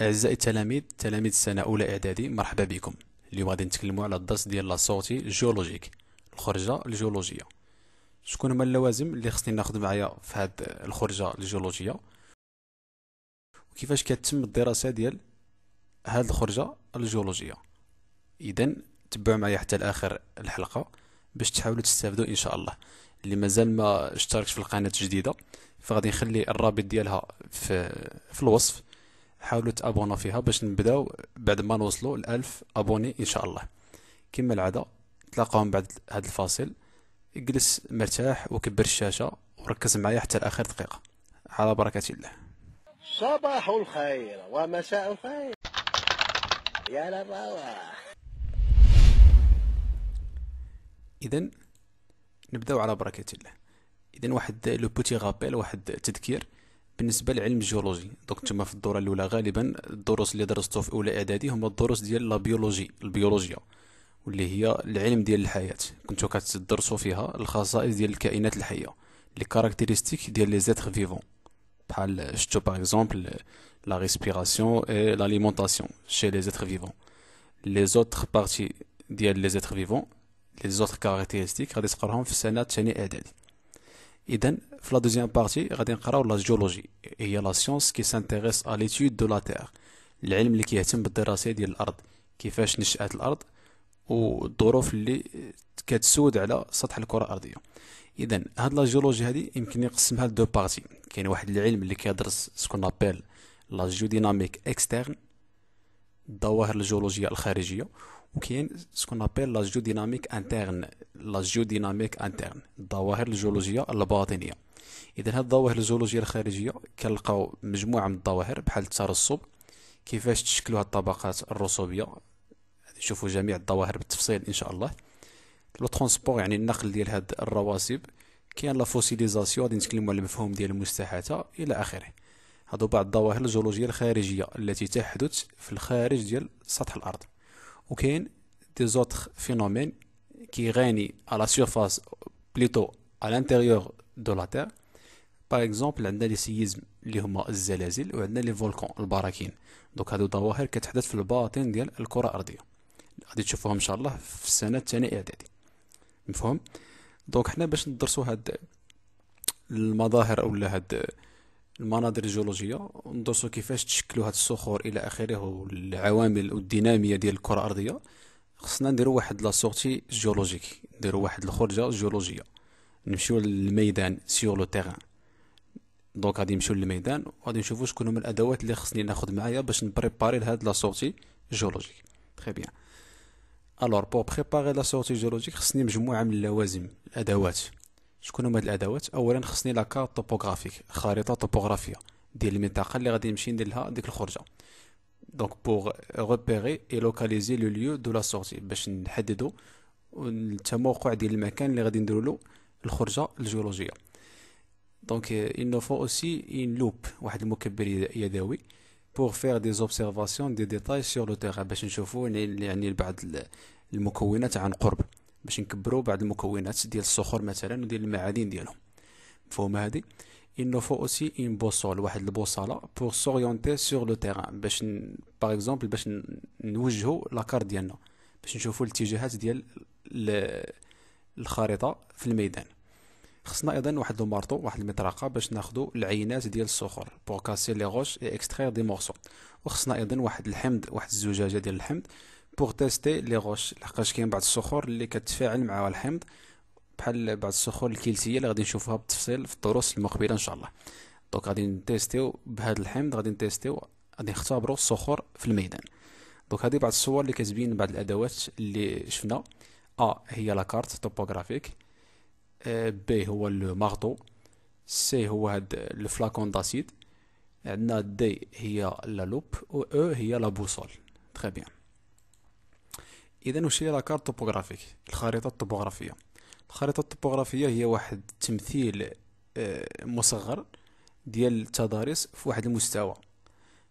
اعزائي التلاميذ تلاميذ السنه اولى اعدادي مرحبا بكم اليوم غادي نتكلموا على الدرس ديال لا جيولوجيك الخرجه الجيولوجيه شكون هما اللوازم اللي خصني ناخذ معايا في هاد الخرجه الجيولوجيه وكيفاش كتم الدراسه ديال هاد الخرجه الجيولوجيه اذا تبعوا معايا حتى لاخر الحلقه باش تحاولوا تستافدوا ان شاء الله اللي مازال ما اشتركش في القناه الجديده فغادي نخلي الرابط ديالها في في الوصف حاولوا تابونا فيها باش نبداو بعد ما نوصلوا ل 1000 ابوني ان شاء الله كما العاده تلاقاهم بعد هذا الفاصل اجلس مرتاح وكبر الشاشه وركز معايا حتى لاخر دقيقه على بركه الله صباح الخير ومساء الخير يا للرواح اذا نبداو على بركه الله اذا واحد لو بوتي غابيل واحد تذكير بالنسبه لعلم الجيولوجي دونك تما في الدوره الاولى غالبا الدروس اللي درستو في اولى اعدادي هما الدروس ديال لا بيولوجي البيولوجيا واللي هي العلم ديال الحياه كنتو كتدرسوا فيها الخصائص ديال الكائنات الحيه لي كاركتيرستيك ديال لي زيتر فيفون بحال شتو باغ اكزومبل لا ريسبيراسيون اي لاليمونطاسيون شي لي زيتر فيفون لي زوتر بارتي ديال لي زيتر فيفون لي زوتر كاركتيرستيك غادي تقراهم في السنه الثانيه اعدادي اذا في لا دوزيام بارتي غادي نقراو لا جيولوجي هي لا سيونس كي سانتيريس ا ليتود دو لا تير العلم اللي كيهتم بالدراسه ديال الارض كيفاش نشات الارض والظروف اللي كتسود على سطح الكره الارضيه اذا هاد لا جيولوجي هادي يمكن نقسمها لدو بارتي كاين واحد العلم اللي كيدرس سكون ابيل لا جيوديناميك اكسترن الظواهر الجيولوجيه الخارجيه وكاين سكون نابيل لا جيوديناميك انترن لا جيوديناميك انترن الظواهر الجيولوجيه الباطنيه اذا هاد الظواهر الجيولوجيه الخارجيه كنلقاو مجموعه من الظواهر بحال الترسب كيفاش تشكلوا هاد الطبقات الرسوبيه نشوفوا جميع الظواهر بالتفصيل ان شاء الله لو ترونسبور يعني النقل ديال هاد الرواسب كاين لا فوسيليزاسيون غادي نتكلموا على المفهوم ديال المستحاثه الى اخره هادو بعض الظواهر الجيولوجيه الخارجيه التي تحدث في الخارج ديال سطح الارض وكاين دي زوتر فينومين كي غاني على سيرفاس بليتو على انتيريور دو لا تير باغ اكزومبل عندنا لي سيزم اللي هما الزلازل وعندنا لي فولكون البراكين دوك هادو ظواهر كتحدث في الباطن ديال الكره الارضيه غادي تشوفوهم ان شاء الله في السنه الثانيه اعدادي مفهوم دونك حنا باش ندرسوا هاد المظاهر اولا هاد المناظر الجيولوجيه ندرسوا كيفاش تشكلوا هاد الصخور الى اخره والعوامل والديناميه ديال الكره الارضيه خصنا نديرو واحد لا سورتي جيولوجيك نديرو واحد الخرجه جيولوجيه نمشيو للميدان سيور لو تيغان دونك غادي نمشيو للميدان وغادي نشوفو شكون هما الادوات اللي خصني ناخد معايا باش نبريباري لهاد لا سورتي جيولوجيك تري بيان الور بور بريباري لا سورتي جيولوجيك خصني مجموعه من اللوازم الادوات شكون هما هاد الادوات اولا خصني لاكارت توبوغرافيك خريطه توبوغرافيه ديال المنطقه اللي غادي نمشي ندير لها ديك الخرجه دونك بوغ ريبيري اي لوكاليزي لو ليو دو لا سورتي باش نحددو التموقع ديال المكان اللي غادي نديرو له الخرجه الجيولوجيه دونك il nous faut aussi une loupe واحد المكبر يدوي pour faire des observations des détails sur le terrain باش نشوفو يعني, يعني بعض المكونات عن قرب باش نكبروا بعض المكونات ديال الصخور مثلا وديال المعادن ديالهم مفهومه هذه il nous faut aussi une boussole واحد البوصله pour s'orienter sur le terrain باش باغ اكزومبل باش نوجهوا لاكار ديالنا باش نشوفوا الاتجاهات ديال الخريطه في الميدان خصنا ايضا واحد المارطو واحد المطرقه باش ناخذوا العينات ديال الصخور بور كاسي لي روش اي اكسترير دي مورسو وخصنا ايضا واحد الحمض واحد الزجاجه ديال الحمض بوغ تيستي لي غوش لحقاش كاين بعض الصخور اللي كتفاعل مع الحمض بحال بعض الصخور الكلسيه اللي غادي نشوفها بالتفصيل في الدروس المقبله ان شاء الله دونك غادي نتيستيو بهذا الحمض غادي نتيستيو غادي نختبروا الصخور في الميدان دونك هذه بعض الصور اللي كتبين بعض الادوات اللي شفنا ا هي لاكارت توبوغرافيك بي هو لو مارتو سي هو هاد الفلاكون داسيد عندنا دي هي لا لوب و او e هي لا بوصول تري بيان اذا وش هي لاكارت توبوغرافيك الخريطه الطبوغرافيه الخريطه الطبوغرافيه هي واحد تمثيل آه، مصغر ديال التضاريس في واحد المستوى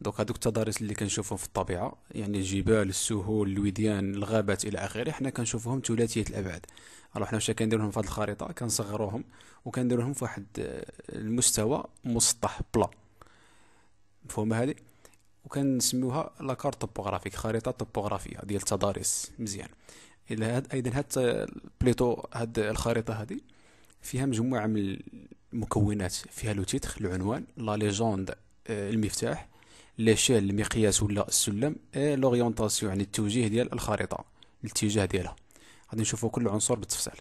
دوك هادوك التضاريس اللي كنشوفهم في الطبيعه يعني الجبال السهول الوديان الغابات الى اخره حنا كنشوفهم ثلاثيه الابعاد الو حنا واش كنديروهم في هاد الخريطه كنصغروهم وكنديروهم في واحد آه، المستوى مسطح بلا مفهومه هذه وكنسميوها كارت توبوغرافيك خريطه توبوغرافيه ديال التضاريس مزيان الا ايضا هاد بليتو هاد الخريطه هادي فيها مجموعه من المكونات فيها لو تيتخ العنوان لا ليجوند آه، المفتاح ليشيل المقياس ولا السلم إيه، لوريونطاسيون يعني التوجيه ديال الخريطه الاتجاه ديالها غادي نشوفوا كل عنصر بالتفصيل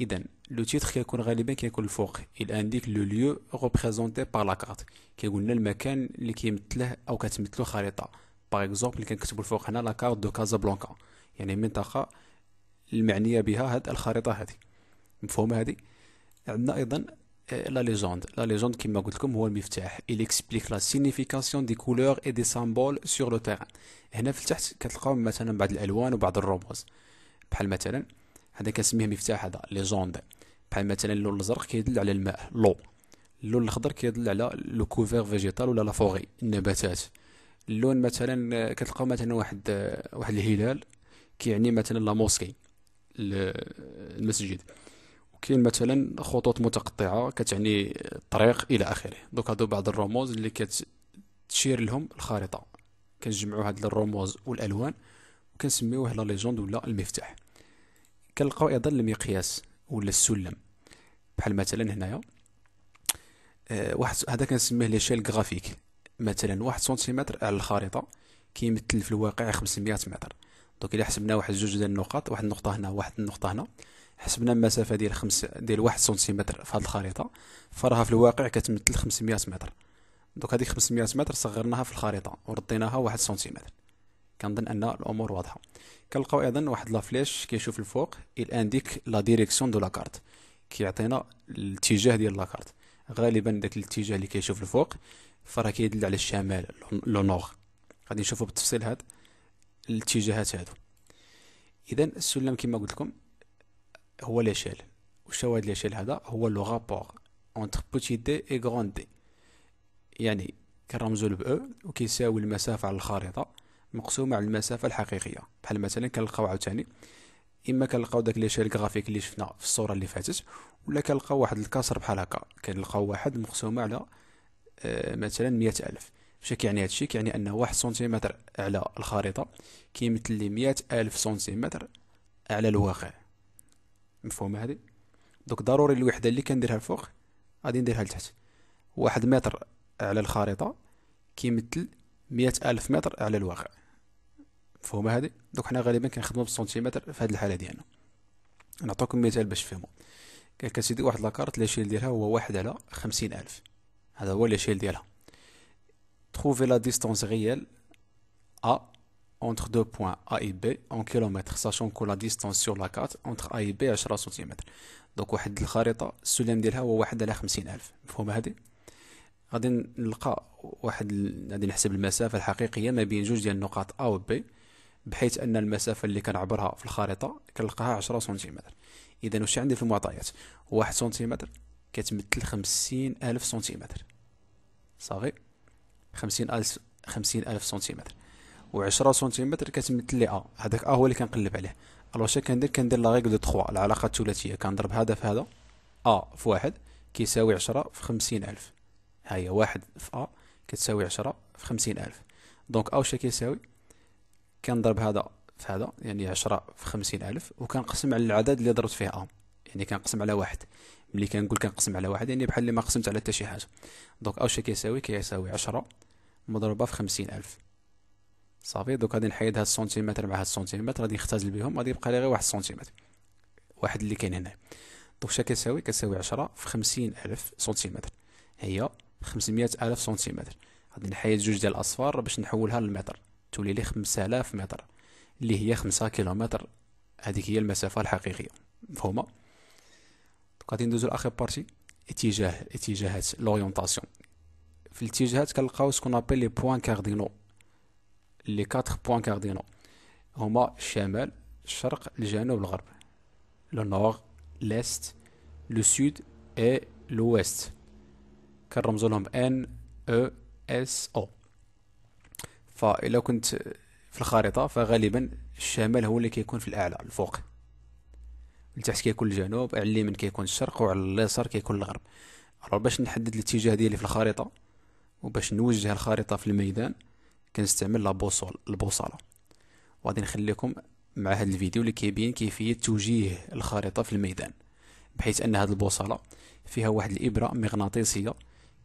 اذا لو تيتر كيكون غالبا كيكون الفوق il انديك لو ليو ريبريزونتي بار لا كارت كيقول لنا المكان اللي كيمثله او كتمثلو خريطه باغ اكزومبل كنكتبو الفوق هنا لا كارت دو كازابلانكا يعني المنطقه المعنيه بها هاد الخريطه هذه مفهومه هذه عندنا ايضا آه، لا ليجوند لا ليجوند كما قلت لكم هو المفتاح il explique la signification des couleurs et des symboles sur le terrain هنا في التحت كتلقاو مثلا بعض الالوان وبعض الرموز بحال مثلا هذا كنسميه مفتاح هذا لي زوند بحال مثلا اللون الازرق كيدل على الماء لو اللون الاخضر كيدل على لو كوفير فيجيتال ولا لا فوغي النباتات اللون مثلا كتلقى مثلا واحد واحد الهلال كيعني مثلا لا موسكي المسجد وكاين مثلا خطوط متقطعه كتعني الطريق الى اخره دوك هادو بعض الرموز اللي كتشير لهم الخريطه كنجمعوا هاد الرموز والالوان وكنسميوه لا ليجوند ولا المفتاح كنلقاو ايضا المقياس ولا السلم بحال مثلا هنايا أه واحد هذا كنسميه ليشيل غرافيك مثلا واحد سنتيمتر على الخريطه كيمثل في الواقع 500 متر دونك الا حسبنا واحد جوج ديال النقاط واحد النقطه هنا واحد النقطه هنا حسبنا المسافه ديال خمس ديال واحد سنتيمتر في هذه الخريطه فراها في الواقع كتمثل 500 متر دونك هذيك 500 متر صغرناها في الخريطه ورديناها واحد سنتيمتر كنظن ان الامور واضحه كنلقاو ايضا واحد لافليش كيشوف الفوق ال انديك لا ديريكسيون دو لا كارت كيعطينا الاتجاه ديال لا كارت غالبا داك الاتجاه اللي كيشوف الفوق فراه كيدل على الشمال لو نور غادي نشوفو بالتفصيل هاد الاتجاهات هادو اذا السلم كما قلت لكم هو ليشيل واش هو هاد ليشيل هذا هو لو رابور اونتر بوتي دي اي غروند دي يعني كنرمزو ب او وكيساوي المسافه على الخريطه مقسومه على المسافه الحقيقيه بحال مثلا كنلقاو عاوتاني اما كنلقاو داك لي شيل غرافيك اللي شفنا في الصوره اللي فاتت ولا كنلقاو واحد الكسر بحال هكا كنلقاو واحد مقسومه على آه، مثلا مية ألف واش كيعني هادشي كيعني أن واحد سنتيمتر على الخريطة كيمثل لي مية ألف سنتيمتر على الواقع مفهومة هادي دوك ضروري الوحدة اللي كنديرها الفوق غادي نديرها لتحت واحد متر على الخريطة كيمثل مية ألف متر على الواقع مفهومة هذه دوك حنا غالبا كنخدمو بالسنتيمتر في هاد الحالة ديالنا نعطيكم مثال باش تفهمو كان كتسيدي واحد لاكارت لاشيل ديالها هو واحد على خمسين ألف هذا هو لاشيل ديالها تخوفي لا ديستونس غيال أ entre deux points A et B en kilomètres, sachant que la distance sur la carte entre A et B 10 سنتيمتر دوك واحد الخريطة السلم ديالها هو واحد على خمسين ألف مفهومة هادي غادي نلقى واحد غادي نحسب المسافه الحقيقيه ما بين جوج ديال النقاط ا و بي بحيث ان المسافه اللي كنعبرها في الخريطه كنلقاها 10 سنتيمتر اذا واش عندي في المعطيات واحد سنتيمتر كتمثل خمسين الف سنتيمتر صافي خمسين الف خمسين الف سنتيمتر و10 سنتيمتر كتمثل لي ا هذاك ا هو اللي كنقلب عليه الوغ شنو كندير كندير لا ريغل دو 3 العلاقه الثلاثيه كنضرب هذا في هذا ا في واحد كيساوي عشرة في خمسين الف ها هي واحد في أ كتساوي عشرة في خمسين ألف دونك أو شي كيساوي كنضرب هذا في هذا يعني عشرة في خمسين ألف وكنقسم على العدد اللي ضربت فيه أ يعني كنقسم على واحد ملي كنقول كنقسم على واحد يعني بحال اللي ما قسمت على حتى شي حاجة دونك أو شي كيساوي كيساوي عشرة مضروبة في خمسين ألف صافي دوك غادي نحيد هاد السنتيمتر مع هاد السنتيمتر غادي نختزل بهم غادي يبقى لي غير واحد سنتيمتر واحد اللي كاين هنا دونك شا كتساوي كتساوي عشرة في خمسين ألف سنتيمتر هي 500 الف سنتيمتر غادي نحيد جوج ديال الاصفار باش نحولها للمتر تولي لي 5000 متر اللي هي 5 كيلومتر هذيك هي المسافه الحقيقيه مفهومه غادي ندوزو لاخر بارتي اتجاه اتجاهات لوريونطاسيون في الاتجاهات كنلقاو سكون ابيل لي بوين كاردينو لي 4 بوين كاردينو هما الشمال الشرق الجنوب الغرب لو نور ليست لو سود اي لويست كان رمز لهم ان او e اس او فإلا كنت في الخريطة فغالبا الشمال هو اللي كيكون في الأعلى الفوق لتحت كيكون الجنوب على اليمين كيكون الشرق وعلى اليسار كيكون الغرب الوغ باش نحدد الاتجاه ديالي في الخريطة وباش نوجه الخريطة في الميدان كنستعمل لابوصول البوصلة وغادي نخليكم مع هذا الفيديو اللي كيبين كيفية توجيه الخريطة في الميدان بحيث أن هذه البوصلة فيها واحد الإبرة مغناطيسية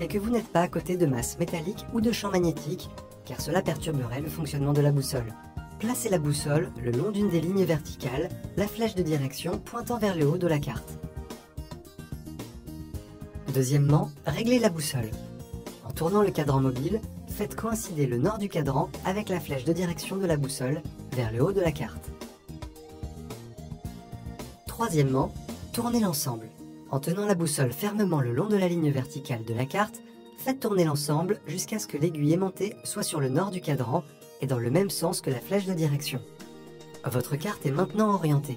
et que vous n'êtes pas à côté de masse métallique ou de champ magnétiques, car cela perturberait le fonctionnement de la boussole. Placez la boussole le long d'une des lignes verticales, la flèche de direction pointant vers le haut de la carte. Deuxièmement, réglez la boussole. En tournant le cadran mobile, faites coïncider le nord du cadran avec la flèche de direction de la boussole vers le haut de la carte. Troisièmement, tournez l'ensemble. En tenant la boussole fermement le long de la ligne verticale de la carte, faites tourner l'ensemble jusqu'à ce que l'aiguille aimantée soit sur le nord du cadran et dans le même sens que la flèche de direction. Votre carte est maintenant orientée.